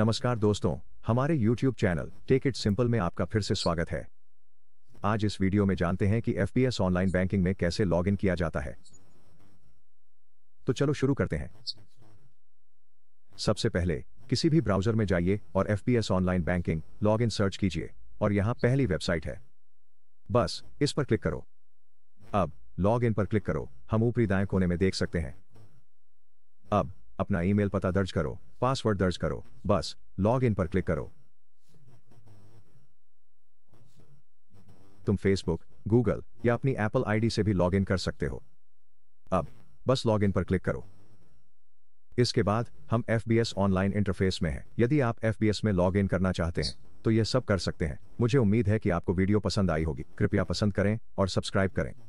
नमस्कार दोस्तों हमारे YouTube channel tech it simple में आपका फिर से स्वागत है आज इस वीडियो में जानते हैं कि एफ ऑनलाइन बैंकिंग में कैसे लॉग इन किया जाता है तो चलो शुरू करते हैं सबसे पहले किसी भी ब्राउजर में जाइए और F online banking log in search कीजिए और यहाँ पहली वेबसाइट है बस इस पर क्लिक करो अब लॉग इन पर क्लिक करो हम ऊपरी दाएं कोने में देख सकते हैं अब अपना ईमेल पता दर्ज करो पासवर्ड दर्ज करो बस लॉग इन पर क्लिक करो तुम फेसबुक गूगल या अपनी एप्पल आईडी से भी लॉग इन कर सकते हो अब बस लॉग इन पर क्लिक करो इसके बाद हम एफ ऑनलाइन इंटरफेस में हैं यदि आप एफ में लॉग इन करना चाहते हैं तो यह सब कर सकते हैं मुझे उम्मीद है कि आपको वीडियो पसंद आई होगी कृपया पसंद करें और सब्सक्राइब करें